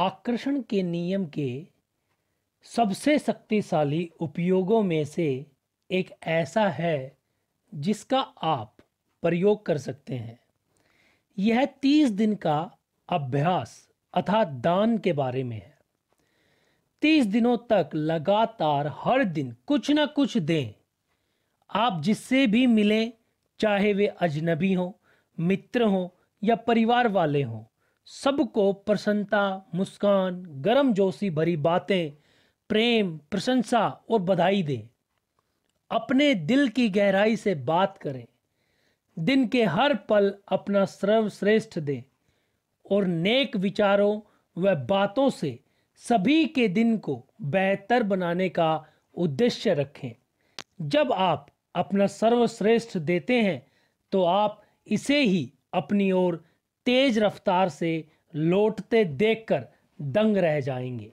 आकर्षण के नियम के सबसे शक्तिशाली उपयोगों में से एक ऐसा है जिसका आप प्रयोग कर सकते हैं यह तीस दिन का अभ्यास अर्थात दान के बारे में है तीस दिनों तक लगातार हर दिन कुछ ना कुछ दें आप जिससे भी मिलें चाहे वे अजनबी हों मित्र हों या परिवार वाले हों सबको प्रसन्नता मुस्कान गर्म जोशी भरी बातें प्रेम प्रशंसा और बधाई दें अपने दिल की गहराई से बात करें दिन के हर पल अपना सर्वश्रेष्ठ दें और नेक विचारों व बातों से सभी के दिन को बेहतर बनाने का उद्देश्य रखें जब आप अपना सर्वश्रेष्ठ देते हैं तो आप इसे ही अपनी ओर तेज रफ्तार से लौटते देखकर दंग रह जाएंगे